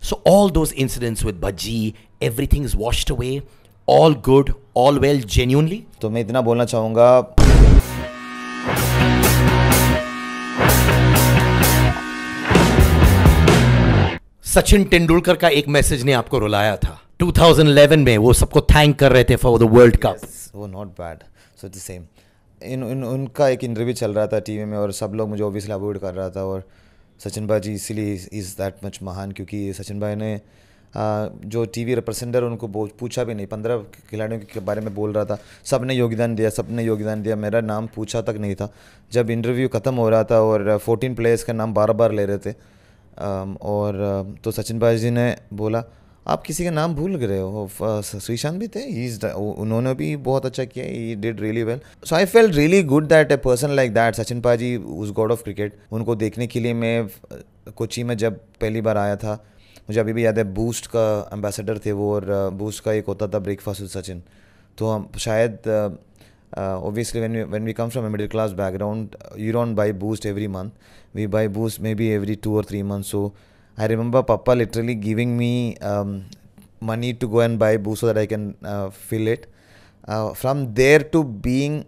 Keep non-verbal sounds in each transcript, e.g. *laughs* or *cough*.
So, all those incidents with Bhaji, is washed away. All good, all well, genuinely. तो मैं इतना बोलना सचिन तेंदुलकर का एक मैसेज ने आपको रुलाया था 2011 में वो सबको थैंक कर रहे थे फॉर द वर्ल्ड कप वो not bad so the same in उनका एक इंटरव्यू चल रहा था टीवी में और सब लोग मुझे ओबियसली अवॉइड कर रहा था और सचिन भाई जी इसीलिए इज़ दैट मच महान क्योंकि सचिन भाई ने जो टी वी रिप्रेजेंटर उनको पूछा भी नहीं पंद्रह खिलाड़ियों के बारे में बोल रहा था सब ने योगदान दिया सब ने योगदान दिया मेरा नाम पूछा तक नहीं था जब इंटरव्यू ख़त्म हो रहा था और फोर्टीन प्लेयर्स का नाम बार बार ले रहे थे और तो सचिन भाई जी ने बोला आप किसी का नाम भूल रहे हो श्रीशांत भी थे उन्होंने भी बहुत अच्छा किया ही did really well so I feel really good that a person like that Sachin paaji उस गॉड ऑफ क्रिकेट उनको देखने के लिए मैं कोची में जब पहली बार आया था मुझे अभी भी याद है बूस्ट का एम्बेसडर थे वो और बूस्ट का एक होता था ब्रेकफास्ट विद सचिन तो हम शायद obviously when when we come from middle class background you background buy Boost every month we buy Boost may be every two और three month so I remember Papa literally giving me um, money to go and buy booze so that I can uh, fill it. Uh, from there to being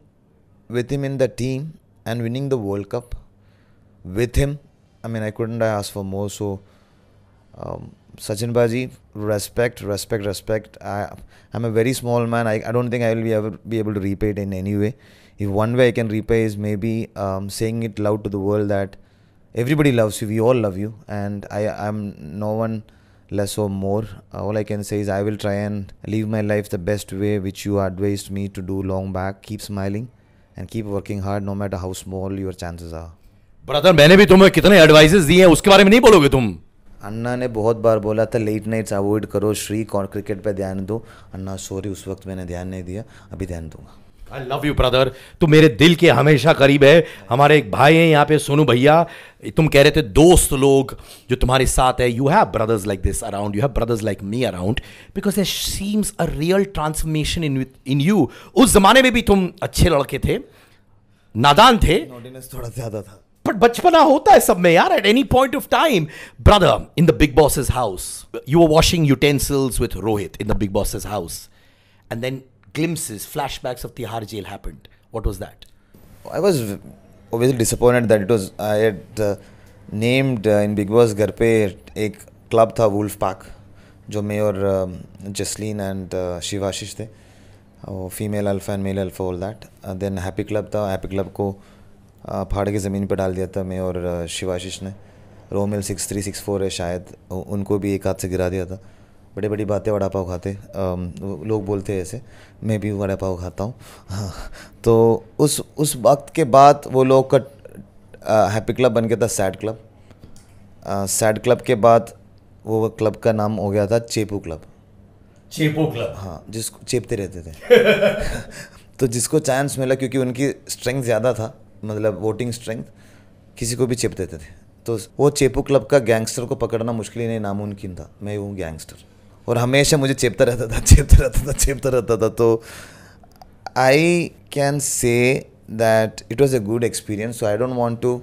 with him in the team and winning the World Cup with him, I mean, I couldn't ask for more. So, um, Sachin Baji, respect, respect, respect. I, I'm a very small man. I, I don't think I will be ever be able to repay it in any way. If one way I can repay is maybe um, saying it loud to the world that everybody loves you we all love you and i i'm no one less or more uh, all i can say is i will try and live my life the best way which you advised me to do long back keep smiling and keep working hard no matter how small your chances are brother maine bhi tumhe kitne advices diye hain uske bare mein nahi bologe tum Anna ने बहुत बार बोला था late nights avoid करो Shri cricket पे ध्यान दो अन्ना sorry उस वक्त मैंने ध्यान नहीं दिया अभी ध्यान दूंगा आई लव यू ब्रदर तू मेरे दिल के हमेशा करीब है हमारे एक भाई हैं यहाँ पे सोनू भैया तुम कह रहे थे दोस्त लोग जो तुम्हारे साथ है you have brothers like this around you have brothers like me around because seems a real transformation in in you उस जमाने में भी तुम अच्छे लड़के थे नादान थे थोड़ा ज्यादा था बट बचपना होता है सब में यार at any point of time brother in the Bigg Boss's house you are washing utensils with Rohit in the Bigg Boss's house and then glimpses, flashbacks of Tihar jail happened. What was that? I was obviously disappointed that it was I had uh, named uh, in Big Boss घर पे एक club था wolf park जो मैं और Jasleen and Shivashish थे वो female alpha and male alpha all that then happy club था हैप्पी क्लब को फाड़ uh, के ज़मीन पर डाल दिया था मैं और शिवाशीष ने Romil six three six four है शायद उनको भी एक हाथ से गिरा दिया था बड़ी बड़ी बातें वड़ा पाव खाते लोग बोलते हैं ऐसे मैं भी वड़ा पाव खाता हूँ हाँ तो उस उस वक्त के बाद वो लोग का हैप्पी क्लब बन गया था सैड क्लब सैड क्लब के बाद वो क्लब का नाम हो गया था चेपू क्लब चेपू क्लब हाँ जिसको चेपते रहते थे *laughs* तो जिसको चांस मिला क्योंकि उनकी स्ट्रेंथ ज़्यादा था मतलब वोटिंग स्ट्रेंथ किसी को भी चेप देते थे तो वो चेपू क्लब का गैंगस्टर को पकड़ना मुश्किल ही नहीं नामुमकिन था मैं हूँ गैंगस्टर और हमेशा मुझे चेपता रहता था चेपता रहता था चेपता रहता था तो I can say that it was a good experience so I don't want to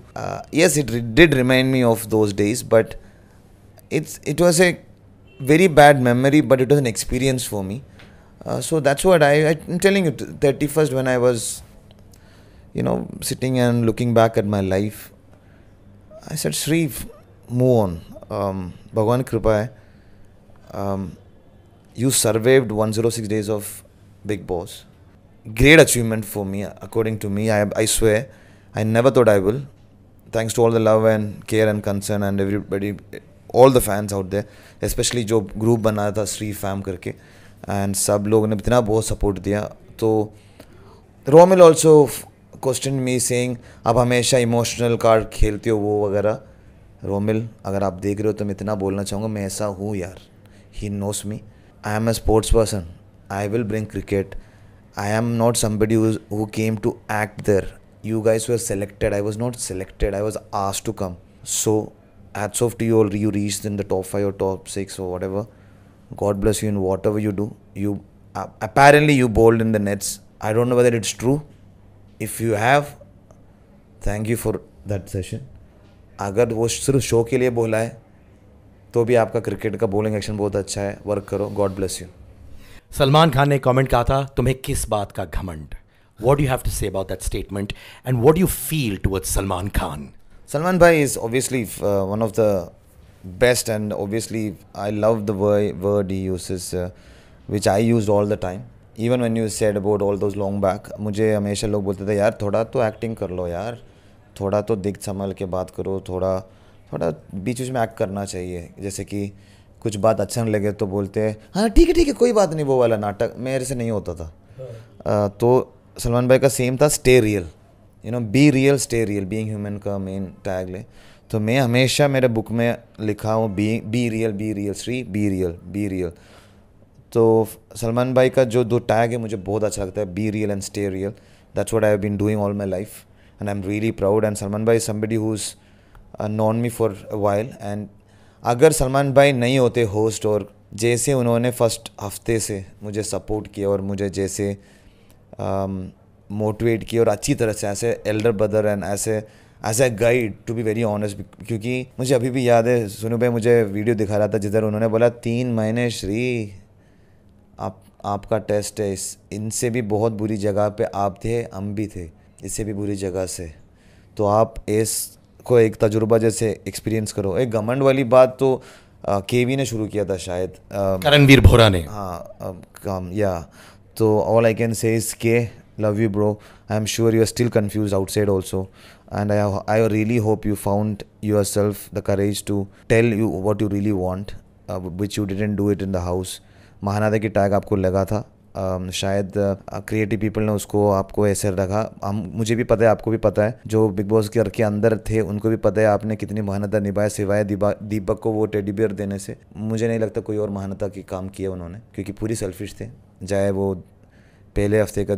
yes it did remind me of those days but it's it was a very bad memory but it was an experience for me so that's what I I telling you thirty first when I was you know sitting and looking back at my life I set Shri move on भगवान कृपा है um, you survived 106 days of Big Boss. Great achievement for me, according to me. I, I swear, I never thought I will. Thanks to all the love and care and concern and everybody, all the fans out there, especially जो group बना था Shri fam करके and सब लोगों ने इतना बहुत support दिया तो Romil also question me saying आप हमेशा इमोशनल कार्ड खेलते हो वो वगैरह रोमिल अगर आप देख रहे हो तो मैं इतना बोलना चाहूँगा मैं ऐसा हूँ यार He knows me. I am a sports person. I will bring cricket. I am not somebody who came to act there. You guys were selected. I was not selected. I was asked to come. So, hats off to you all. You reached in the top five or top six or whatever. God bless you in whatever you do. You uh, apparently you bowled in the nets. I don't know whether it's true. If you have, thank you for that session. अगर वो सिर्फ show के लिए बोला है तो भी आपका क्रिकेट का बॉलिंग एक्शन बहुत अच्छा है वर्क करो God bless you Salman Khan ने कमेंट कहा था तुम्हें किस बात का घमंड what you have to say about that statement and what you feel toward Salman Khan Salman भाई is obviously one of the best and obviously I uh, love the word he uses uh, which i used all the time even when you said about all those long मुझे हमेशा लोग बोलते थे यार थोड़ा तो acting कर लो यार थोड़ा तो दिख संभल के बात करो थोड़ा थोड़ा बीच बीच में एक्ट करना चाहिए जैसे कि कुछ बात अच्छा नहीं लगे तो बोलते हैं हाँ ठीक है ठीक है कोई बात नहीं वो वाला नाटक मेरे से नहीं होता था आ, हाँ। तो सलमान भाई का सेम था stay real you know be real stay real being human का मेन टैग ले तो मैं हमेशा मेरे बुक में लिखा हूँ be be real be real Shri be real be real तो सलमान भाई का जो दो टैग है मुझे बहुत अच्छा लगता है be real and stay real that's what I have been doing all my life and I am really proud and Salman भाई is somebody who's known me for while and अगर सलमान भाई नहीं होते होस्ट और जैसे उन्होंने फर्स्ट हफ्ते से मुझे सपोर्ट किया और मुझे जैसे मोटिवेट um, किया और अच्छी तरह से ऐसे एल्डर ब्रदर एंड ऐसे as a guide to be very honest क्योंकि मुझे अभी भी याद है सुनू भाई मुझे वीडियो दिखा रहा था जिधर उन्होंने बोला तीन महीने श्री आप आपका टेस्ट है इस इनसे भी बहुत बुरी जगह पे आप थे हम भी थे इससे भी बुरी जगह से तो आप इस को एक तजुर्बा जैसे एक्सपीरियंस करो एक घमंड वाली बात तो के वी ने शुरू किया था शायद करणवीर भोरा ने हाँ काम या तो all I can say is के love you bro I am sure you are still confused outside also I I really hope you found yourself the courage to tell you what you really want which you didn't do it in the house महानादा की tag आपको लगा था शायद creative people ने उसको आपको ऐसे रखा हम मुझे भी पता है आपको भी पता है जो बिग बॉस घर के अंदर थे उनको भी पता है आपने कितनी महानता निभाया सिवाय दीपक को वो टेडी बियर देने से मुझे नहीं लगता कोई और महानता के काम किया उन्होंने क्योंकि पूरी सेल्फिश थे चाहे वो पहले हफ्ते का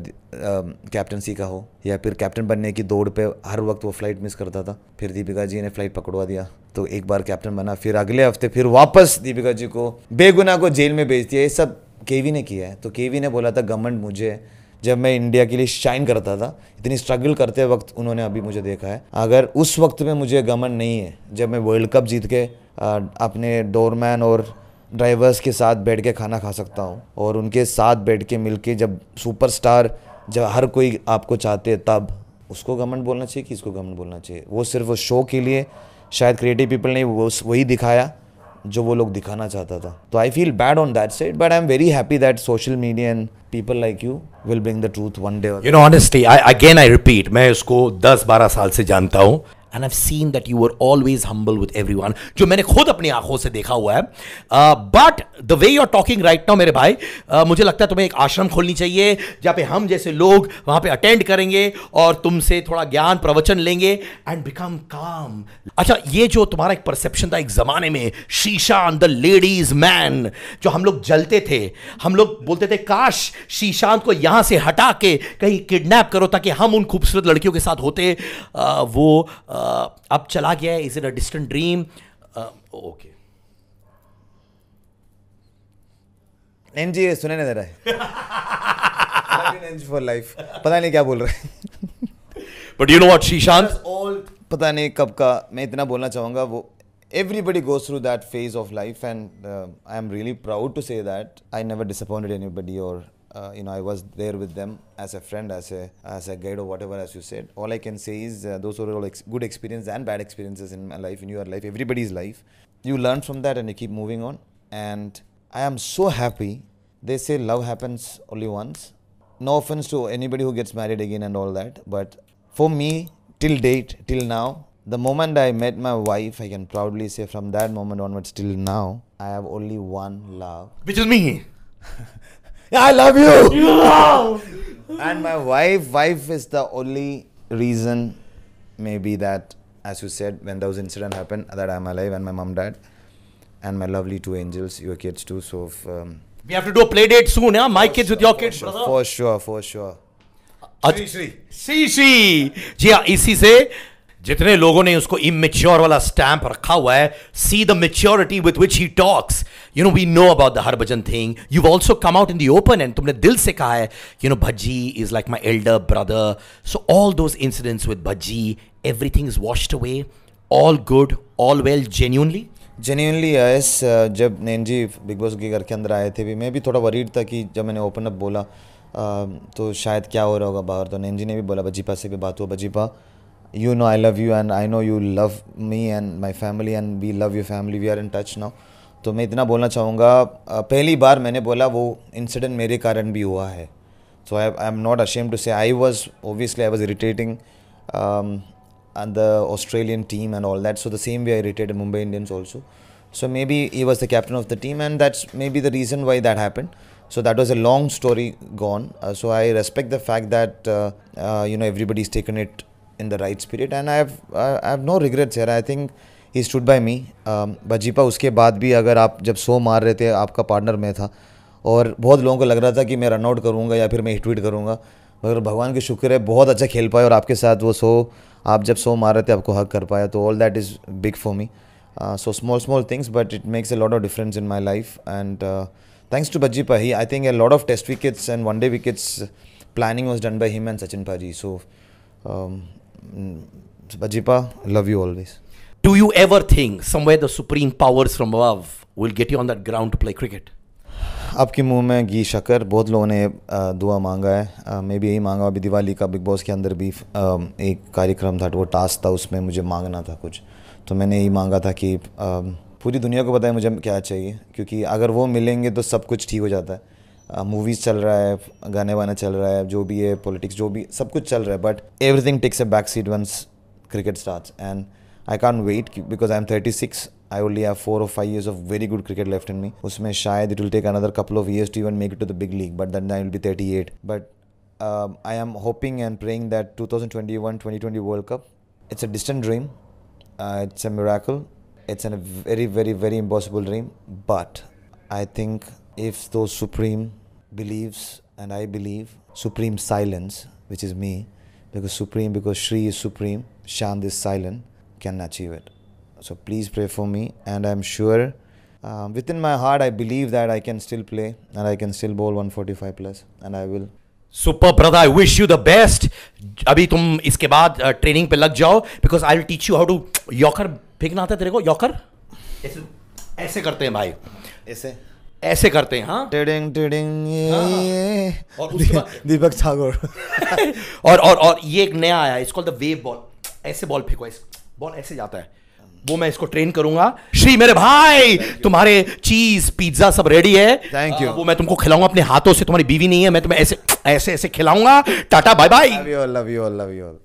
कैप्टनसी का हो या फिर कैप्टन बनने की दौड़ पे हर वक्त वो फ्लाइट मिस करता था फिर दीपिका जी ने फ्लाइट पकड़वा दिया तो एक बार कैप्टन बना फिर अगले हफ्ते फिर वापस दीपिका जी को बेगुना को जेल में भेज दिया ये सब केवी ने किया है तो केवी ने बोला था गवर्नमेंट मुझे जब मैं इंडिया के लिए शाइन करता था इतनी स्ट्रगल करते वक्त उन्होंने अभी मुझे देखा है अगर उस वक्त में मुझे गमन नहीं है जब मैं वर्ल्ड कप जीत के अपने डोरमैन और ड्राइवर्स के साथ बैठ के खाना खा सकता हूँ और उनके साथ बैठ के मिल के जब सुपरस्टार जब हर कोई आपको चाहते है तब उसको गवर्नमेंट बोलना चाहिए कि इसको गवर्नमेंट बोलना चाहिए वो सिर्फ वो शो के लिए शायद क्रिएटिव पीपल ने वो वही दिखाया जो वो लोग दिखाना चाहता था तो I feel bad on that side but I am very happy that social media and people like you will bring the truth one day you know honestly I again I repeat मैं उसको दस बारह साल से जानता हूँ and I seen that you are always humble with every one जो मैंने खुद अपनी आंखों से देखा हुआ है but the way you are talking right now मेरे भाई uh, मुझे लगता है तुम्हें एक आश्रम खोलनी चाहिए जहाँ पे हम जैसे लोग वहाँ पे अटेंड करेंगे और तुमसे थोड़ा ज्ञान प्रवचन लेंगे एंड बिकम काम अच्छा ये जो तुम्हारा एक परसेप्शन था एक ज़माने में शीशा ऑन द लेडीज मैन जो हम लोग जलते थे हम लोग बोलते थे काश शीशांत को यहाँ से हटा के कहीं किडनैप करो ताकि हम उन खूबसूरत लड़कियों के साथ होते आ, uh, वो आ, uh, अब चला गया is it a distant dream okay एन जी सुने नहीं दे रहा है एन जी फॉर लाइफ पता नहीं क्या बोल रहे but you know what Sreesanth all पता नहीं कब का मैं इतना बोलना चाहूँगा वो everybody goes through that phase of life and uh, i am really proud to say that i never disappointed anybody or uh, you know i was there with them as a friend as a as a guide or whatever as you said all i can say is uh, those were all ex- good experiences and bad experiences in my life in your life everybody's life you learn from that and you keep moving on and i am so happy they say love happens only once no offense to anybody who gets married again and all that but for me till date till now the moment i met my wife i can proudly say from that moment onwards till now i have only one love which is me *laughs* I love you. and my wife, wife is the only reason, maybe that, as you said, when those incident happened, that I'm alive and my mom, died, and my lovely two angels, your kids too. So. If, um, we have to do a play date soon, yeah? My kids sure, with your kids, sure, brother. For sure, for sure. see, C ji Yeah, इसी से जितने लोगों ने उसको immature वाला stamp रखा हुआ है see the maturity with which he talks you know we know about the Harbhajan thing you also come out in the open and तुमने दिल से कहा है you know Bhajji is like my elder brother so all those incidents with Bhajji everything is washed away all good all well genuinely genuinely yes जब नैन जी big boss के घर के अंदर आए थे भी मैं भी थोड़ा वरीड था कि जब मैंने ओपन अप बोला um, तो शायद क्या हो रहा होगा बाहर तो नैन जी ने भी बोला भजीपा से भी बात हुआ Bhajjipa you know I love you and I know you love me and my family and we love you family we are in touch now तो मैं इतना बोलना चाहूँगा पहली बार मैंने बोला वो इंसिडेंट मेरे कारण भी हुआ है so I I am not ashamed to say I was obviously I was irritating the Australian team and all that so the same way I irritated Mumbai Indians also so may be he was the captain of the team and that's may be the reason why that happen so that was a long story gone so I respect the fact that you know everybody is taken it in the right spirit and I I have no regrets here I think he stood by me Bajjipa उसके बाद भी अगर आप जब सो मार रहे थे आपका पार्टनर मैं था और बहुत लोगों को लग रहा था कि मैं रनआउट करूँगा या फिर मैं हिट करूँगा मगर भगवान के शुक्र है बहुत अच्छा खेल पाए और आपके साथ वो सो आप जब सो मार रहे थे आपको हक कर पाया तो all that is big for me so small small things but it makes a lot of difference in my life and thanks to Bajji Paji I think a lot of test wickets and one day wickets planning was done by him and Sachin Paji. So Bhajjipa love you always Do you ever think somewhere the supreme powers from above will get you on that ground to play cricket? आपके मुंह में घी शक्कर बहुत लोगों ने दुआ मांगा है मैं भी यही मांगा अभी दिवाली का बिग बॉस के अंदर भी एक कार्यक्रम था वो टास्क था उसमें मुझे मांगना था कुछ तो मैंने यही मांगा था कि पूरी दुनिया को पता है मुझे क्या चाहिए क्योंकि अगर वो मिलेंगे तो सब कुछ ठीक हो जाता है मूवीज़ चल रहा है गाने वाने चल रहा है जो भी है पॉलिटिक्स जो भी सब कुछ चल रहा है but everything takes a back seat once cricket start and I can't wait because I'm 36. I only have four or five years of very good cricket left in me. उसमें शायद it will take another couple of years to even make it to the big league, but then I will be 38. But um, I am hoping and praying that 2021-2020 World Cup, it's a distant dream, uh, it's a miracle, it's a very very very impossible dream. But I think if those supreme believes and I believe supreme silence, which is me, because supreme because Shri is supreme, Shand is silent. can achieve it. So please pray for me, and I'm sure uh, within my heart I believe that I can still play and I can still bowl 145 plus, and I will. Super brother I wish you the best अभी तुम इसके बाद training uh, पे लग जाओ because I will teach you how to yorker फेंकना आता है तेरे को यॉकर ऐसे ऐसे करते हैं भाई ऐसे ऐसे करते हैं हाँ टेडिंग टेडिंग हाँ, हाँ। और *laughs* दीपक ठाकुर *laughs* और और और ये एक नया आया इसको द वेव बॉल ऐसे बॉल फेंको ऐसे बॉल ऐसे जाता है वो मैं इसको ट्रेन करूंगा श्री मेरे भाई तुम्हारे चीज पिज्जा सब रेडी है थैंक यू वो मैं तुमको खिलाऊंगा अपने हाथों से तुम्हारी बीवी नहीं है मैं तुम्हें ऐसे ऐसे ऐसे खिलाऊंगा tata bye bye love you all love you all